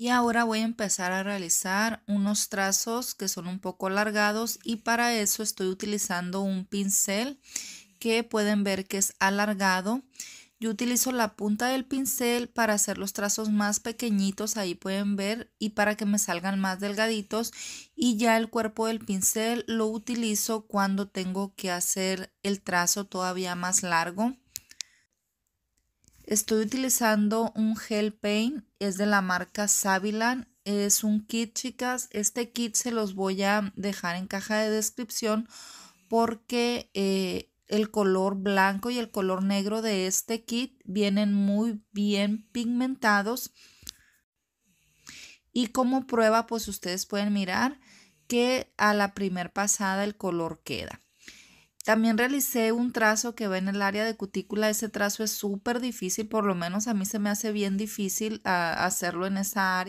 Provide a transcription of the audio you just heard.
Y ahora voy a empezar a realizar unos trazos que son un poco alargados y para eso estoy utilizando un pincel que pueden ver que es alargado. Yo utilizo la punta del pincel para hacer los trazos más pequeñitos, ahí pueden ver, y para que me salgan más delgaditos. Y ya el cuerpo del pincel lo utilizo cuando tengo que hacer el trazo todavía más largo. Estoy utilizando un gel paint, es de la marca Savilan. Es un kit, chicas. Este kit se los voy a dejar en caja de descripción porque eh, el color blanco y el color negro de este kit vienen muy bien pigmentados. Y como prueba, pues ustedes pueden mirar que a la primer pasada el color queda. También realicé un trazo que va en el área de cutícula. Ese trazo es súper difícil, por lo menos a mí se me hace bien difícil ah, hacerlo en esa área.